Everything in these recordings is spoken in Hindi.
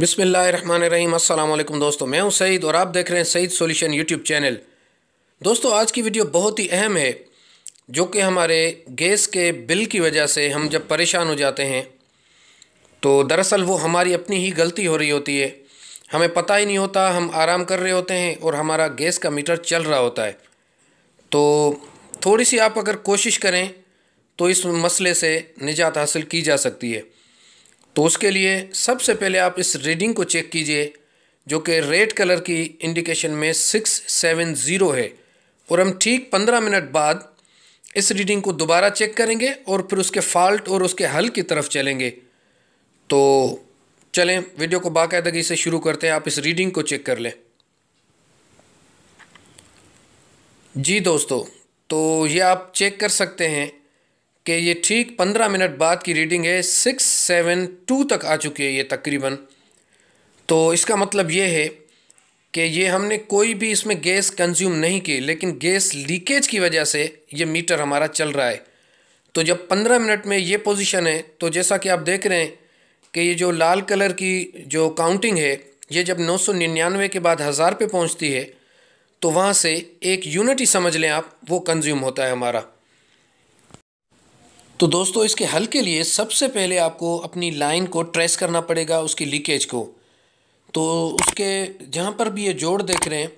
बिसमीम अल्लाम दोस्तों मैं हूं सईद और आप देख रहे हैं सईद सॉल्यूशन यूट्यूब चैनल दोस्तों आज की वीडियो बहुत ही अहम है जो कि हमारे गैस के बिल की वजह से हम जब परेशान हो जाते हैं तो दरअसल वो हमारी अपनी ही गलती हो रही होती है हमें पता ही नहीं होता हम आराम कर रहे होते हैं और हमारा गैस का मीटर चल रहा होता है तो थोड़ी सी आप अगर कोशिश करें तो इस मसले से निजात हासिल की जा सकती है तो उसके लिए सबसे पहले आप इस रीडिंग को चेक कीजिए जो कि रेड कलर की इंडिकेशन में सिक्स सेवन ज़ीरो है और हम ठीक पंद्रह मिनट बाद इस रीडिंग को दोबारा चेक करेंगे और फिर उसके फॉल्ट और उसके हल की तरफ चलेंगे तो चलें वीडियो को बाकायदगी से शुरू करते हैं आप इस रीडिंग को चेक कर लें जी दोस्तों तो ये आप चेक कर सकते हैं कि ये ठीक पंद्रह मिनट बाद की रीडिंग है सिक्स सेवन टू तक आ चुकी है ये तकरीबन तो इसका मतलब ये है कि ये हमने कोई भी इसमें गैस कंज्यूम नहीं की लेकिन गैस लीकेज की वजह से ये मीटर हमारा चल रहा है तो जब पंद्रह मिनट में ये पोजीशन है तो जैसा कि आप देख रहे हैं कि ये जो लाल कलर की जो काउंटिंग है ये जब नौ सौ निन्यानवे के बाद हज़ार पे पहुंचती है तो वहाँ से एक यूनिट ही समझ लें आप वो कंज्यूम होता है हमारा तो दोस्तों इसके हल के लिए सबसे पहले आपको अपनी लाइन को ट्रेस करना पड़ेगा उसकी लीकेज को तो उसके जहाँ पर भी ये जोड़ देख रहे हैं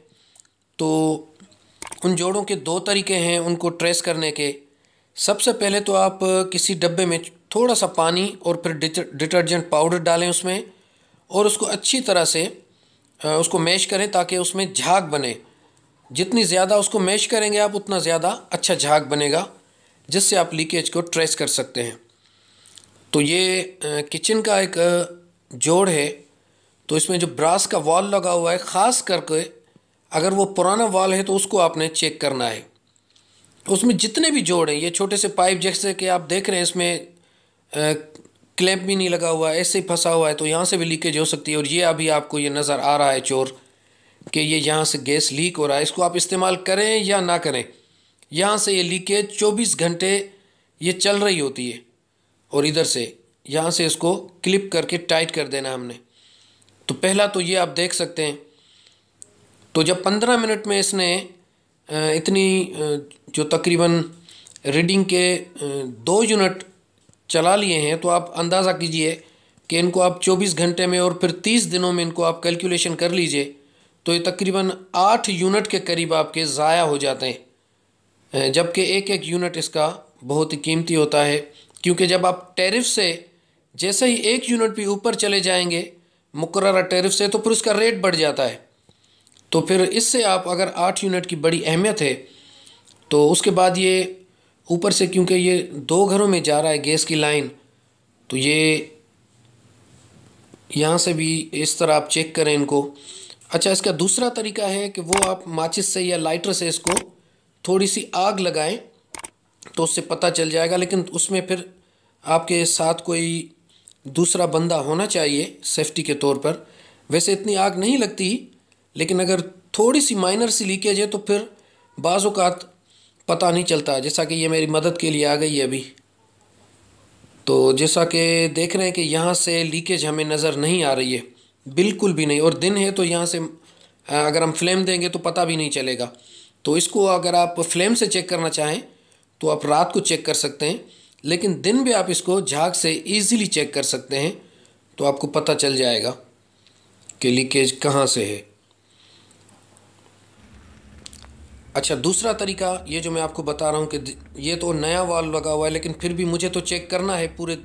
तो उन जोड़ों के दो तरीके हैं उनको ट्रेस करने के सबसे पहले तो आप किसी डब्बे में थोड़ा सा पानी और फिर डिटर्जेंट पाउडर डालें उसमें और उसको अच्छी तरह से उसको मैश करें ताकि उसमें झाग बने जितनी ज़्यादा उसको मैश करेंगे आप उतना ज़्यादा अच्छा झाग बनेगा जिससे आप लीकेज को ट्रेस कर सकते हैं तो ये किचन का एक जोड़ है तो इसमें जो ब्रास का वॉल लगा हुआ है ख़ास करके अगर वो पुराना वॉल है तो उसको आपने चेक करना है उसमें जितने भी जोड़ हैं ये छोटे से पाइप जैसे कि आप देख रहे हैं इसमें क्लैंप भी नहीं लगा हुआ ऐसे ही फंसा हुआ है तो यहाँ से भी लीकेज हो सकती है और ये अभी आपको ये नज़र आ रहा है चोर कि ये यहाँ से गैस लीक हो रहा है इसको आप इस्तेमाल करें या ना करें यहाँ से ये लीकेज चौबीस घंटे ये चल रही होती है और इधर से यहाँ से इसको क्लिप करके टाइट कर देना हमने तो पहला तो ये आप देख सकते हैं तो जब पंद्रह मिनट में इसने इतनी जो तकरीबन रीडिंग के दो यूनिट चला लिए हैं तो आप अंदाज़ा कीजिए कि इनको आप 24 घंटे में और फिर 30 दिनों में इनको आप कैलकुलेशन कर लीजिए तो ये तकरीबन आठ यूनिट के करीब आपके ज़ाया हो जाते हैं जबकि एक एक यूनिट इसका बहुत ही कीमती होता है क्योंकि जब आप टैरिफ से जैसे ही एक यूनिट भी ऊपर चले जाएंगे मुकर टैरिफ से तो फिर उसका रेट बढ़ जाता है तो फिर इससे आप अगर आठ यूनिट की बड़ी अहमियत है तो उसके बाद ये ऊपर से क्योंकि ये दो घरों में जा रहा है गैस की लाइन तो ये यहाँ से भी इस तरह आप चेक करें इनको अच्छा इसका दूसरा तरीका है कि वो आप माचिस से या लाइटर से इसको थोड़ी सी आग लगाएं तो उससे पता चल जाएगा लेकिन उसमें फिर आपके साथ कोई दूसरा बंदा होना चाहिए सेफ्टी के तौर पर वैसे इतनी आग नहीं लगती लेकिन अगर थोड़ी सी माइनर सी लीकेज है तो फिर बाज़ात पता नहीं चलता जैसा कि ये मेरी मदद के लिए आ गई है अभी तो जैसा कि देख रहे हैं कि यहाँ से लीकेज हमें नज़र नहीं आ रही है बिल्कुल भी नहीं और दिन है तो यहाँ से अगर हम फ्लेम देंगे तो पता भी नहीं चलेगा तो इसको अगर आप फ्लेम से चेक करना चाहें तो आप रात को चेक कर सकते हैं लेकिन दिन भी आप इसको झाग से ईज़ीली चेक कर सकते हैं तो आपको पता चल जाएगा कि लीकेज कहाँ से है अच्छा दूसरा तरीका ये जो मैं आपको बता रहा हूँ कि ये तो नया वाल लगा हुआ है लेकिन फिर भी मुझे तो चेक करना है पूरे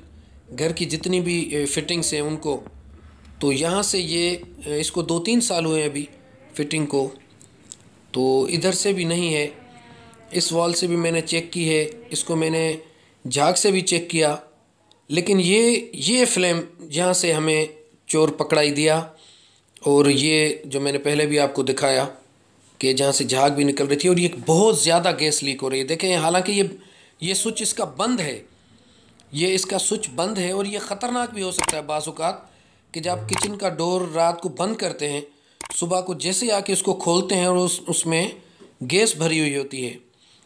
घर की जितनी भी फिटिंग्स हैं उनको तो यहाँ से ये इसको दो तीन साल हुए हैं अभी फिटिंग को तो इधर से भी नहीं है इस वॉल से भी मैंने चेक की है इसको मैंने झाग से भी चेक किया लेकिन ये ये फ्लेम जहाँ से हमें चोर पकड़ाई दिया और ये जो मैंने पहले भी आपको दिखाया कि जहाँ से झाग भी निकल रही थी और ये बहुत ज़्यादा गैस लीक हो रही है देखें हालांकि ये ये स्विच इसका बंद है ये इसका स्विच बंद है और ये ख़तरनाक भी हो सकता है बाज़ात कि जब किचन का डोर रात को बंद करते हैं सुबह को जैसे ही आके उसको खोलते हैं और उस उसमें गैस भरी हुई होती है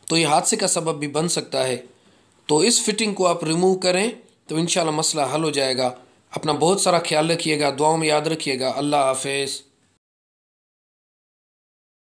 तो ये हादसे का सबब भी बन सकता है तो इस फिटिंग को आप रिमूव करें तो इन मसला हल हो जाएगा अपना बहुत सारा ख्याल रखिएगा दुआओं में याद रखिएगा अल्लाह हाफिज़